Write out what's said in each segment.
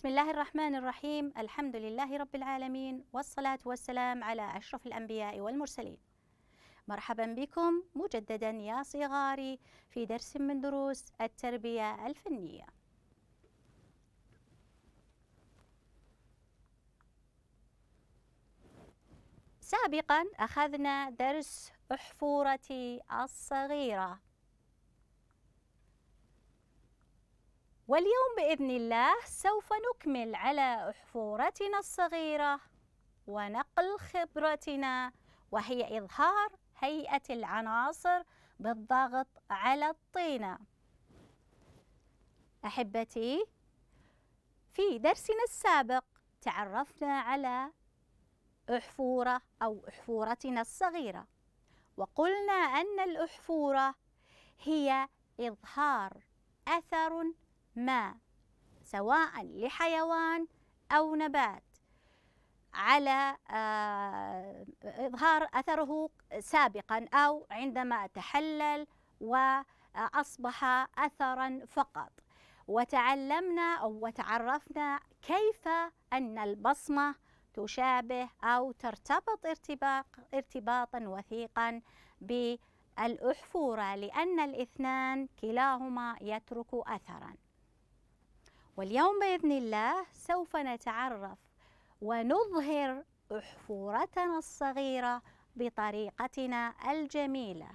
بسم الله الرحمن الرحيم الحمد لله رب العالمين والصلاة والسلام على أشرف الأنبياء والمرسلين مرحبا بكم مجددا يا صغاري في درس من دروس التربية الفنية سابقا أخذنا درس أحفورتي الصغيرة واليوم بإذن الله سوف نكمل على أحفورتنا الصغيرة ونقل خبرتنا وهي إظهار هيئة العناصر بالضغط على الطينة أحبتي في درسنا السابق تعرفنا على أحفورة أو أحفورتنا الصغيرة وقلنا أن الأحفورة هي إظهار أثر ما سواء لحيوان أو نبات على آه، إظهار أثره سابقا أو عندما تحلل وأصبح أثرا فقط وتعلمنا أو وتعرفنا كيف أن البصمة تشابه أو ترتبط ارتباط ارتباطا وثيقا بالأحفورة لأن الاثنان كلاهما يترك أثراً واليوم بإذن الله سوف نتعرف ونظهر أحفورتنا الصغيرة بطريقتنا الجميلة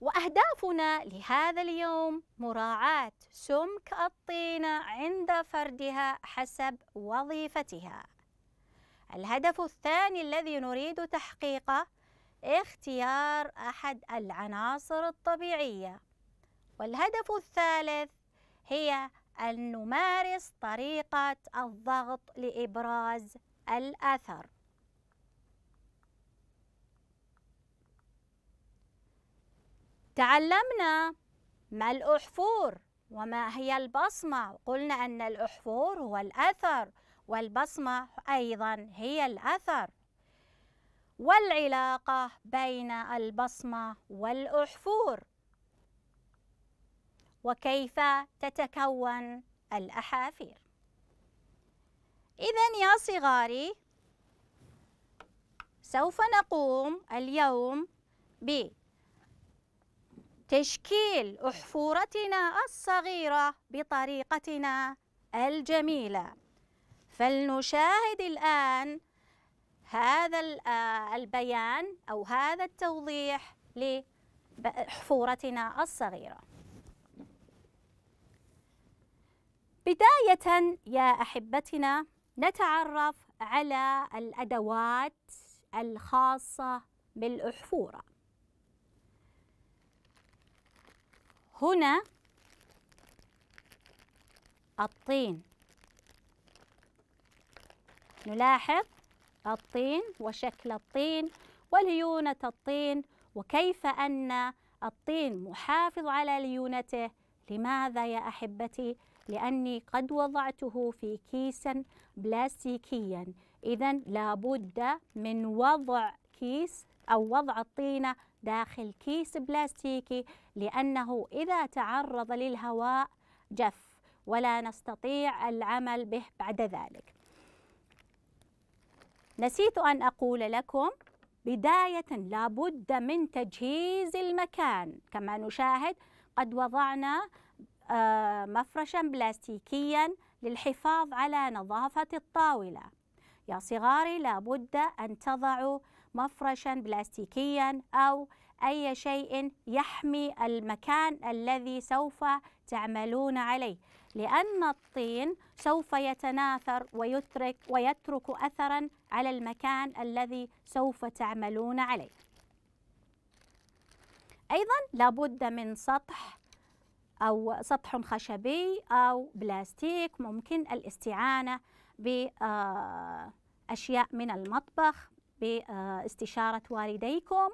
وأهدافنا لهذا اليوم مراعاة سمك الطينة عند فردها حسب وظيفتها الهدف الثاني الذي نريد تحقيقه اختيار أحد العناصر الطبيعية والهدف الثالث هي أن نمارس طريقة الضغط لإبراز الأثر تعلمنا ما الأحفور وما هي البصمة قلنا أن الأحفور هو الأثر والبصمة أيضا هي الأثر والعلاقة بين البصمة والأحفور وكيف تتكون الأحافير إذا يا صغاري سوف نقوم اليوم بتشكيل أحفورتنا الصغيرة بطريقتنا الجميلة فلنشاهد الآن هذا آه، البيان أو هذا التوضيح لأحفورتنا الصغيرة بداية يا أحبتنا نتعرف على الأدوات الخاصة بالأحفورة هنا الطين نلاحظ الطين وشكل الطين وليونة الطين وكيف أن الطين محافظ على ليونته لماذا يا أحبتي؟ لأني قد وضعته في كيسا بلاستيكيا إذا لابد من وضع كيس أو وضع الطينة داخل كيس بلاستيكي لأنه إذا تعرض للهواء جف ولا نستطيع العمل به بعد ذلك نسيت أن أقول لكم بداية لابد من تجهيز المكان كما نشاهد قد وضعنا آه، مفرشا بلاستيكيا للحفاظ على نظافة الطاولة يا صغاري لابد أن تضعوا مفرشا بلاستيكيا أو أي شيء يحمي المكان الذي سوف تعملون عليه لأن الطين سوف يتناثر ويترك, ويترك أثرا على المكان الذي سوف تعملون عليه أيضا لابد من سطح أو سطح خشبي أو بلاستيك ممكن الاستعانة بأشياء آه، من المطبخ باستشارة آه، والديكم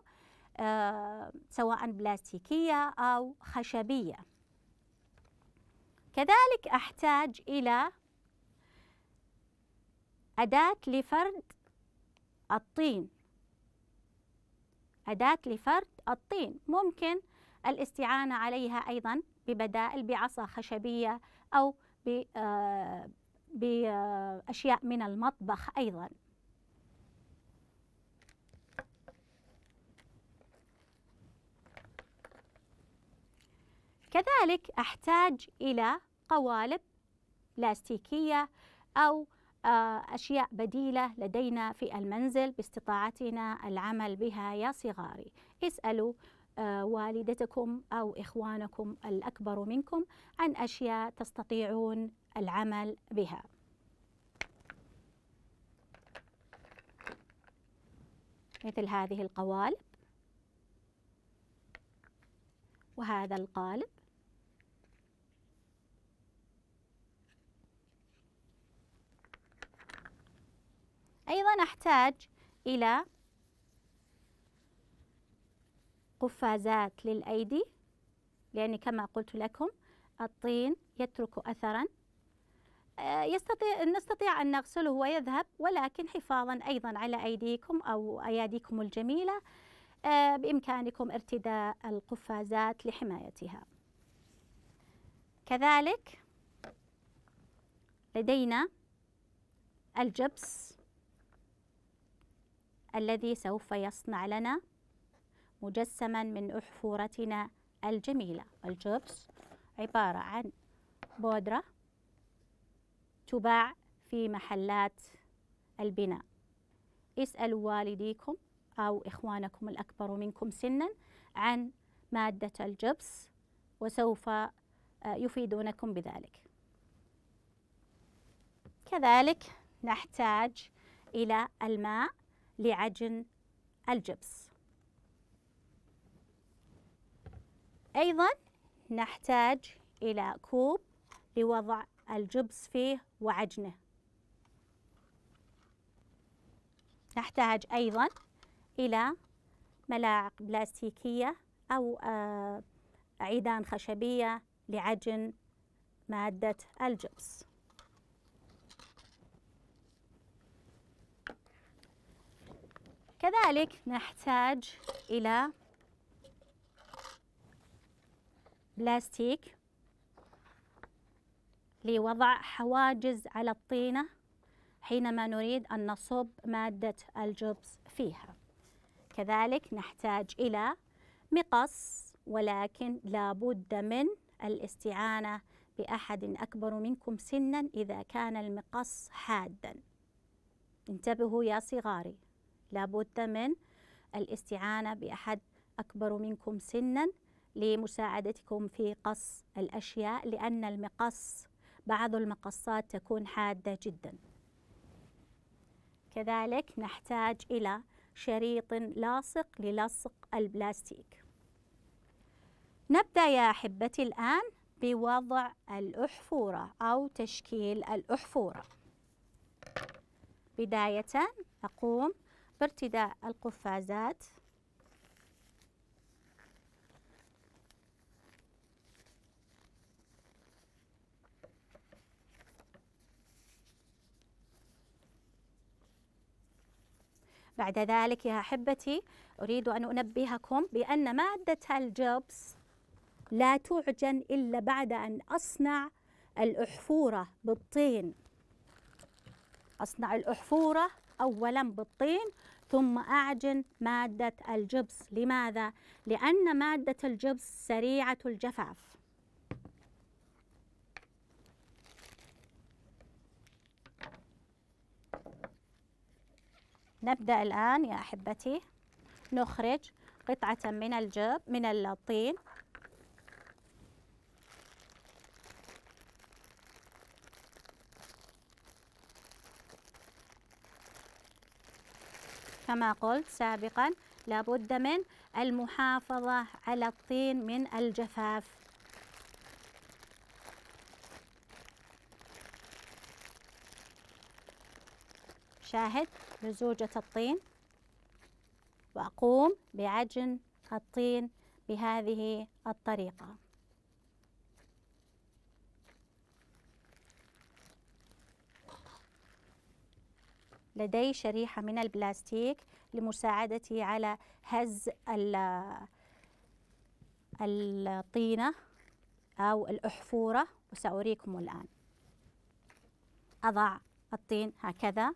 آه، سواء بلاستيكية أو خشبية كذلك أحتاج إلى أداة لفرد الطين أداة لفرد الطين ممكن الاستعانة عليها أيضا ببدائل بعصا خشبية أو آه، بأشياء من المطبخ أيضا كذلك أحتاج إلى قوالب لاستيكية أو آه، أشياء بديلة لدينا في المنزل باستطاعتنا العمل بها يا صغاري اسألوا آه، والدتكم أو إخوانكم الأكبر منكم عن أشياء تستطيعون العمل بها مثل هذه القوالب وهذا القالب أيضا أحتاج إلى قفازات للأيدي لأن كما قلت لكم الطين يترك أثرا آه، يستطيع نستطيع أن نغسله ويذهب ولكن حفاظا أيضا على أيديكم أو أياديكم الجميلة آه، بإمكانكم ارتداء القفازات لحمايتها كذلك لدينا الجبس الذي سوف يصنع لنا مجسما من أحفورتنا الجميلة الجبس عبارة عن بودرة تباع في محلات البناء اسألوا والديكم أو إخوانكم الأكبر منكم سنا عن مادة الجبس وسوف آه، يفيدونكم بذلك كذلك نحتاج إلى الماء لعجن الجبس أيضا نحتاج إلى كوب لوضع الجبس فيه وعجنه نحتاج أيضا إلى ملاعق بلاستيكية أو آه، عيدان خشبية لعجن مادة الجبس كذلك نحتاج إلى بلاستيك لوضع حواجز على الطينة حينما نريد أن نصب مادة الجبس فيها كذلك نحتاج إلى مقص ولكن لابد من الاستعانة بأحد أكبر منكم سنا إذا كان المقص حادا انتبهوا يا صغاري لابد من الاستعانة بأحد أكبر منكم سنا لمساعدتكم في قص الأشياء لأن المقص بعض المقصات تكون حادة جدا كذلك نحتاج إلى شريط لاصق للصق البلاستيك نبدأ يا أحبتي الآن بوضع الأحفورة أو تشكيل الأحفورة بداية أقوم بارتداء القفازات بعد ذلك يا أحبتي أريد أن أنبهكم بأن مادة الجبس لا تعجن إلا بعد أن أصنع الأحفورة بالطين أصنع الأحفورة أولا بالطين ثم أعجن مادة الجبس لماذا؟ لأن مادة الجبس سريعة الجفاف نبدأ الآن يا أحبتي نخرج قطعة من الجب من الطين كما قلت سابقا لابد من المحافظة على الطين من الجفاف شاهد لزوجة الطين وأقوم بعجن الطين بهذه الطريقة لدي شريحة من البلاستيك لمساعدتي على هز الطينة أو الأحفورة وسأريكم الآن أضع الطين هكذا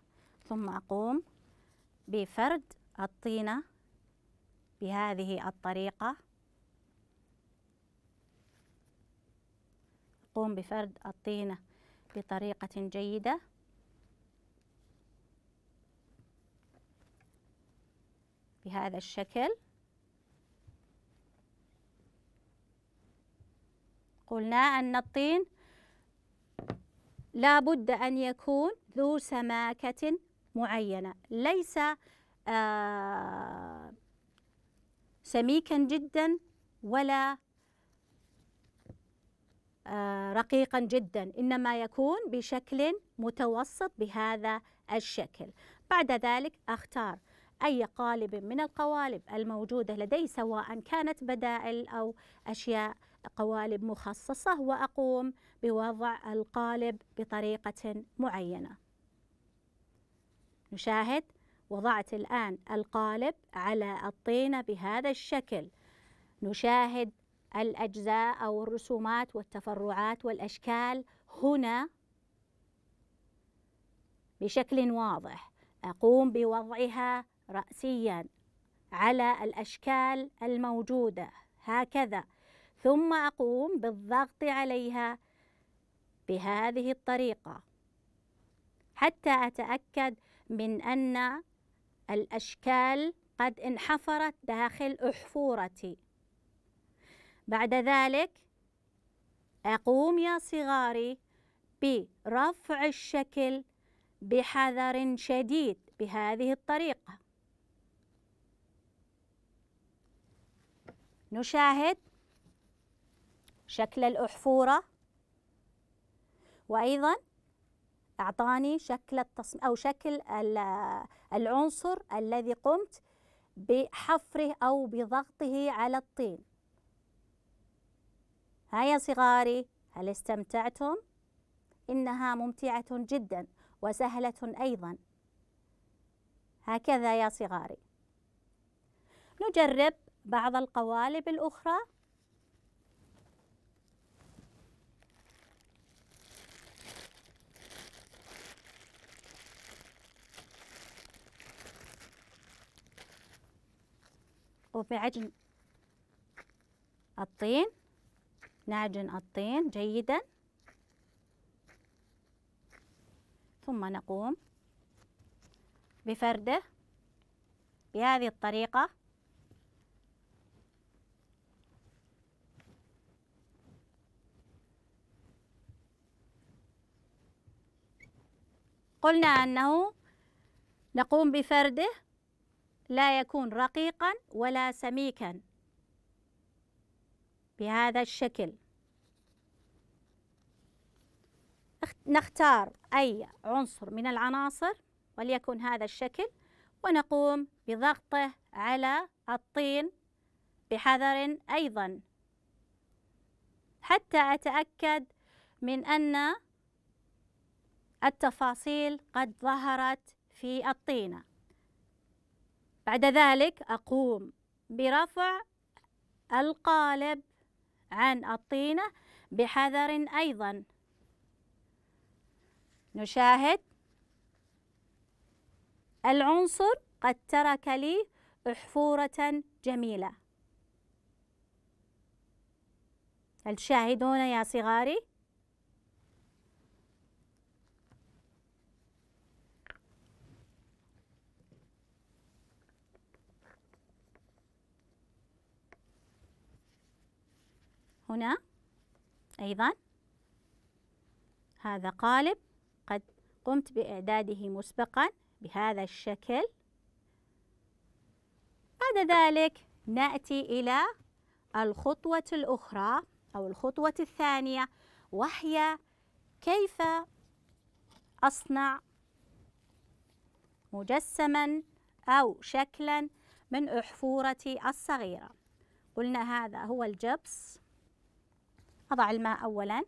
ثم أقوم بفرد الطينة بهذه الطريقة أقوم بفرد الطينة بطريقة جيدة بهذا الشكل قلنا أن الطين لا بد أن يكون ذو سماكة معينة ليس آه سميكا جدا ولا آه رقيقا جدا إنما يكون بشكل متوسط بهذا الشكل بعد ذلك أختار أي قالب من القوالب الموجودة لدي سواء كانت بدائل أو أشياء قوالب مخصصة وأقوم بوضع القالب بطريقة معينة نشاهد وضعت الآن القالب على الطينة بهذا الشكل نشاهد الأجزاء أو الرسومات والتفرعات والأشكال هنا بشكل واضح أقوم بوضعها رأسيا على الأشكال الموجودة هكذا ثم أقوم بالضغط عليها بهذه الطريقة حتى أتأكد من أن الأشكال قد انحفرت داخل أحفورتي بعد ذلك أقوم يا صغاري برفع الشكل بحذر شديد بهذه الطريقة نشاهد شكل الأحفورة وأيضا أعطاني شكل التصم أو شكل العنصر الذي قمت بحفره أو بضغطه على الطين ها يا صغاري هل استمتعتم؟ إنها ممتعة جدا وسهلة أيضا هكذا يا صغاري نجرب بعض القوالب الأخرى وبعجن الطين نعجن الطين جيدا ثم نقوم بفرده بهذه الطريقة قلنا أنه نقوم بفرده لا يكون رقيقا ولا سميكا بهذا الشكل نختار أي عنصر من العناصر وليكن هذا الشكل ونقوم بضغطه على الطين بحذر أيضا حتى أتأكد من أن التفاصيل قد ظهرت في الطينة بعد ذلك أقوم برفع القالب عن الطينة بحذر أيضا نشاهد العنصر قد ترك لي أحفورة جميلة هل تشاهدون يا صغاري؟ هنا أيضا هذا قالب قد قمت بإعداده مسبقا بهذا الشكل بعد ذلك نأتي إلى الخطوة الأخرى أو الخطوة الثانية وهي كيف أصنع مجسما أو شكلا من أحفورتي الصغيرة قلنا هذا هو الجبس أضع الماء أولا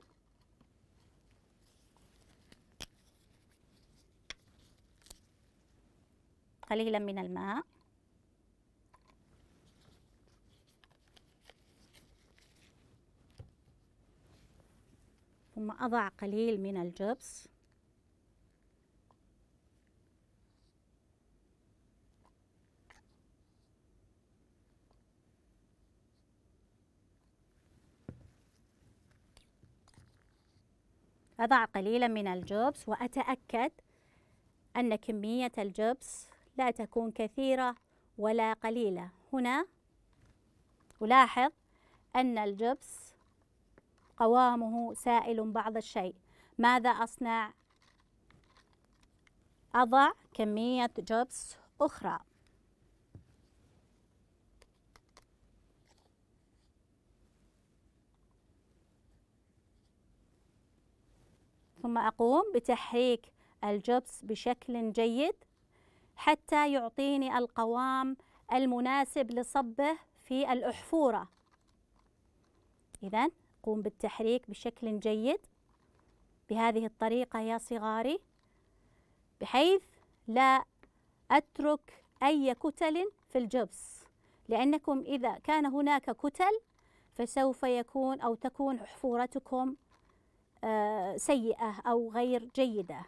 قليلا من الماء ثم أضع قليل من الجبس أضع قليلا من الجبس وأتأكد أن كمية الجبس لا تكون كثيرة ولا قليلة هنا ألاحظ أن الجبس قوامه سائل بعض الشيء ماذا أصنع؟ أضع كمية جبس أخرى ثم أقوم بتحريك الجبس بشكل جيد حتى يعطيني القوام المناسب لصبه في الأحفورة إذا قوم بالتحريك بشكل جيد بهذه الطريقة يا صغاري بحيث لا أترك أي كتل في الجبس لأنكم إذا كان هناك كتل فسوف يكون أو تكون حفورتكم آه، سيئة أو غير جيدة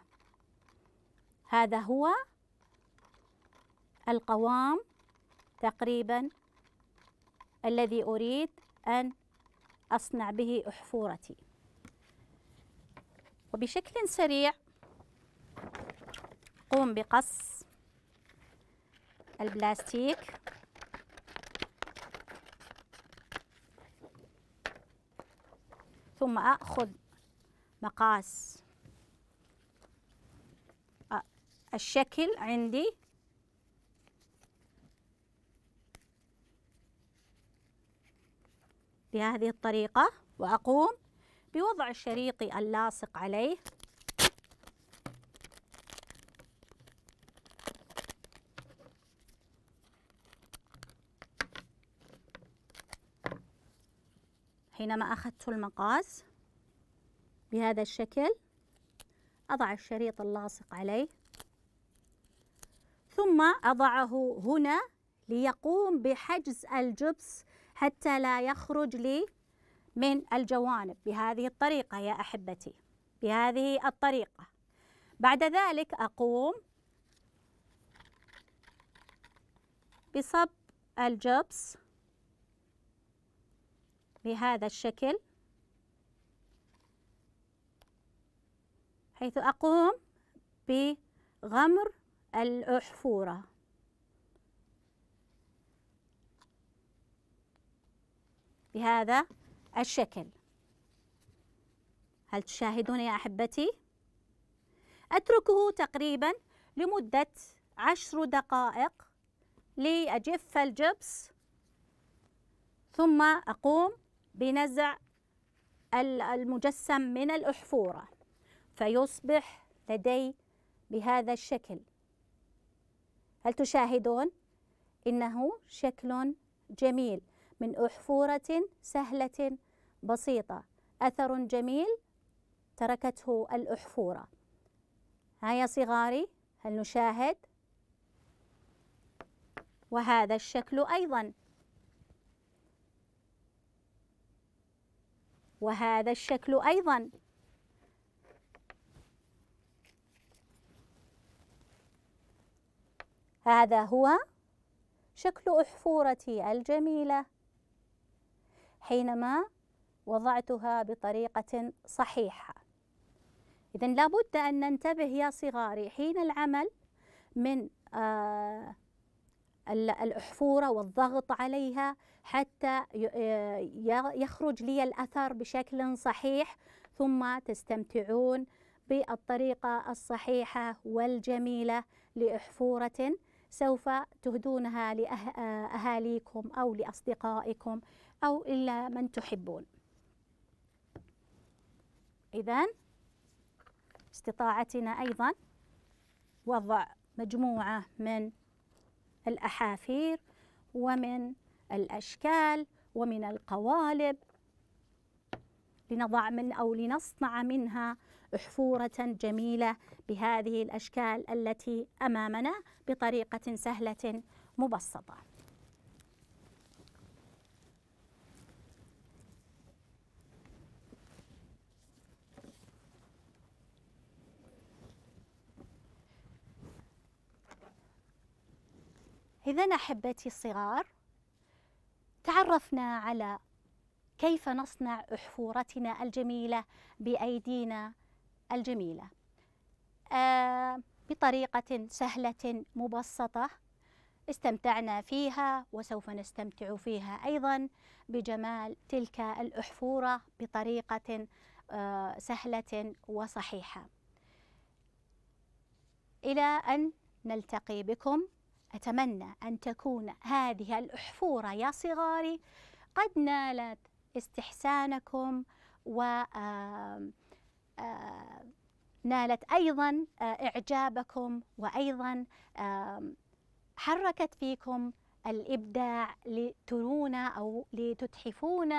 هذا هو القوام تقريبا الذي أريد أن أصنع به أحفورتي وبشكل سريع قوم بقص البلاستيك ثم أخذ مقاس الشكل عندي بهذه الطريقة وأقوم بوضع الشريط اللاصق عليه حينما أخذت المقاس بهذا الشكل أضع الشريط اللاصق عليه ثم أضعه هنا ليقوم بحجز الجبس حتى لا يخرج لي من الجوانب بهذه الطريقة يا أحبتي بهذه الطريقة بعد ذلك أقوم بصب الجبس بهذا الشكل حيث أقوم بغمر الأحفورة بهذا الشكل هل تشاهدون يا أحبتي؟ أتركه تقريبا لمدة عشر دقائق لأجف الجبس ثم أقوم بنزع المجسم من الأحفورة فيصبح لدي بهذا الشكل هل تشاهدون انه شكل جميل من احفوره سهله بسيطه اثر جميل تركته الاحفوره ها يا صغاري هل نشاهد وهذا الشكل ايضا وهذا الشكل ايضا هذا هو شكل أحفورتي الجميلة حينما وضعتها بطريقة صحيحة إذا لابد أن ننتبه يا صغاري حين العمل من آه، الأحفورة والضغط عليها حتى آه، يخرج لي الأثر بشكل صحيح ثم تستمتعون بالطريقة الصحيحة والجميلة لأحفورة سوف تهدونها لأهاليكم أو لأصدقائكم أو إلا من تحبون إذا استطاعتنا أيضا وضع مجموعة من الأحافير ومن الأشكال ومن القوالب لنضع من أو لنصنع منها أحفورة جميلة بهذه الأشكال التي أمامنا بطريقة سهلة مبسطة إذا أحبتي الصغار تعرفنا على كيف نصنع أحفورتنا الجميلة بأيدينا الجميلة آه، بطريقة سهلة مبسطة استمتعنا فيها وسوف نستمتع فيها أيضا بجمال تلك الأحفورة بطريقة آه، سهلة وصحيحة إلى أن نلتقي بكم أتمنى أن تكون هذه الأحفورة يا صغاري قد نالت استحسانكم و آه، نالت أيضا آه، إعجابكم وأيضا حركت فيكم الإبداع لترون أو لتتحفون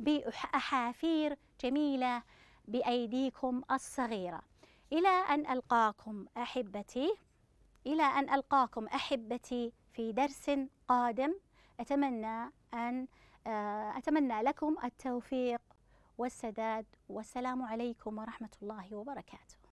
بأحافير جميلة بأيديكم الصغيرة إلى أن ألقاكم أحبتي إلى أن ألقاكم أحبتي في درس قادم أتمنى أن آه، أتمنى لكم التوفيق والسداد والسلام عليكم ورحمة الله وبركاته